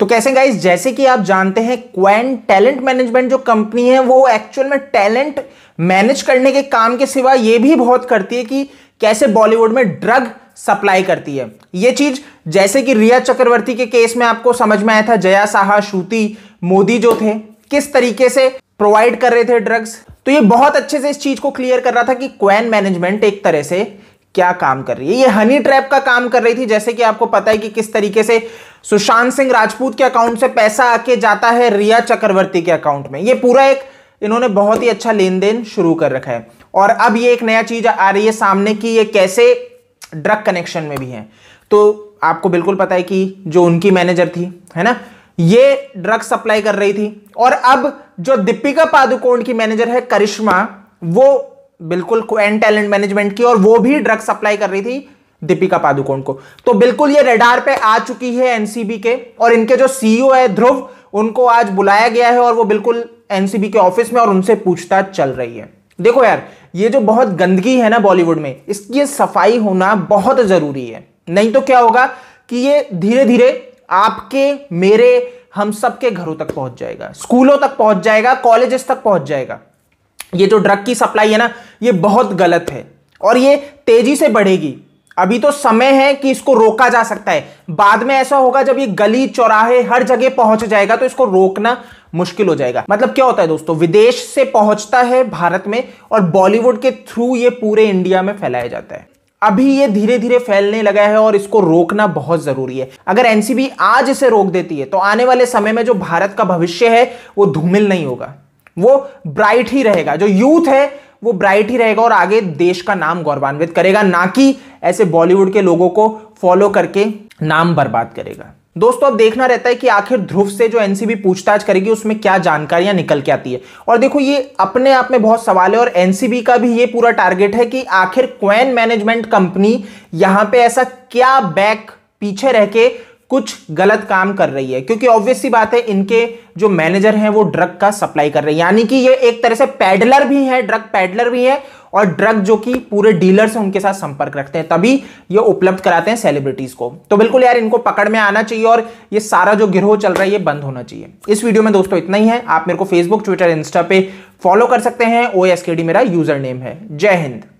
तो कैसे गाइस जैसे कि आप जानते हैं क्वैन टैलेंट मैनेजमेंट जो कंपनी है वो एक्चुअल में टैलेंट मैनेज करने के काम के सिवा ये भी बहुत करती है कि कैसे बॉलीवुड में ड्रग सप्लाई करती है ये चीज जैसे कि रिया चक्रवर्ती के केस में आपको समझ में आया था जया साहा श्रुति मोदी जो थे किस तरीके से प्रोवाइड कर रहे थे ड्रग्स तो ये बहुत अच्छे से इस चीज को क्लियर कर रहा था कि क्वैन मैनेजमेंट एक तरह से क्या काम कर रही है ये हनी ट्रैप का काम कर रही थी जैसे कि आपको पता है कि किस तरीके से सुशांत सिंह राजपूत के अकाउंट से पैसा आके जाता है रिया चक्रवर्ती के अकाउंट में ये पूरा एक इन्होंने बहुत ही अच्छा लेन देन शुरू कर रखा है और अब ये एक नया चीज आ रही है सामने की ये कैसे ड्रग कनेक्शन में भी है तो आपको बिल्कुल पता है कि जो उनकी मैनेजर थी है ना ये ड्रग सप्लाई कर रही थी और अब जो दीपिका पादुकोण की मैनेजर है करिश्मा वो बिल्कुल एंड टैलेंट मैनेजमेंट की और वो भी ड्रग सप्लाई कर रही थी दीपिका पादुकोण को तो बिल्कुल ये रेडार पे आ चुकी है एनसीबी के और इनके जो सीईओ e है ध्रुव उनको आज बुलाया गया है और वो बिल्कुल एनसीबी के ऑफिस में और उनसे पूछताछ चल रही है देखो यार ये जो बहुत गंदगी है ना बॉलीवुड में इसकी सफाई होना बहुत जरूरी है नहीं तो क्या होगा कि ये धीरे धीरे आपके मेरे हम सबके घरों तक पहुंच जाएगा स्कूलों तक पहुंच जाएगा कॉलेजेस तक पहुंच जाएगा ये जो ड्रग की सप्लाई है ना ये बहुत गलत है और ये तेजी से बढ़ेगी अभी तो समय है कि इसको रोका जा सकता है बाद में ऐसा होगा जब ये गली चौराहे हर जगह पहुंच जाएगा तो इसको रोकना मुश्किल हो जाएगा मतलब क्या होता है दोस्तों विदेश से पहुंचता है भारत में और बॉलीवुड के थ्रू ये पूरे इंडिया में फैलाया जाता है अभी ये धीरे धीरे फैलने लगा है और इसको रोकना बहुत जरूरी है अगर एनसीबी आज इसे रोक देती है तो आने वाले समय में जो भारत का भविष्य है वो धूमिल नहीं होगा वो ब्राइट ही रहेगा जो यूथ है वो ब्राइट ही रहेगा और आगे देश का नाम गौरवान्वित करेगा ना कि ऐसे बॉलीवुड के लोगों को फॉलो करके नाम बर्बाद करेगा दोस्तों अब देखना रहता है कि आखिर ध्रुव से जो एनसीबी पूछताछ करेगी उसमें क्या जानकारियां निकल के आती है और देखो ये अपने आप में बहुत सवाल है और एनसीबी का भी ये पूरा टारगेट है कि आखिर क्वैन मैनेजमेंट कंपनी यहां पे ऐसा क्या बैक पीछे रह के कुछ गलत काम कर रही है क्योंकि ऑब्वियस सी बात है इनके जो मैनेजर हैं वो ड्रग का सप्लाई कर रहे हैं यानी कि ये एक तरह से पैडलर भी है ड्रग पैडलर भी है और ड्रग जो कि पूरे डीलर से उनके साथ संपर्क रखते हैं तभी ये उपलब्ध कराते हैं सेलिब्रिटीज को तो बिल्कुल यार इनको पकड़ में आना चाहिए और ये सारा जो गिरोह चल रहा है ये बंद होना चाहिए इस वीडियो में दोस्तों इतना ही है आप मेरे को फेसबुक ट्विटर इंस्टा पे फॉलो कर सकते हैं ओ मेरा यूजर नेम है जय हिंद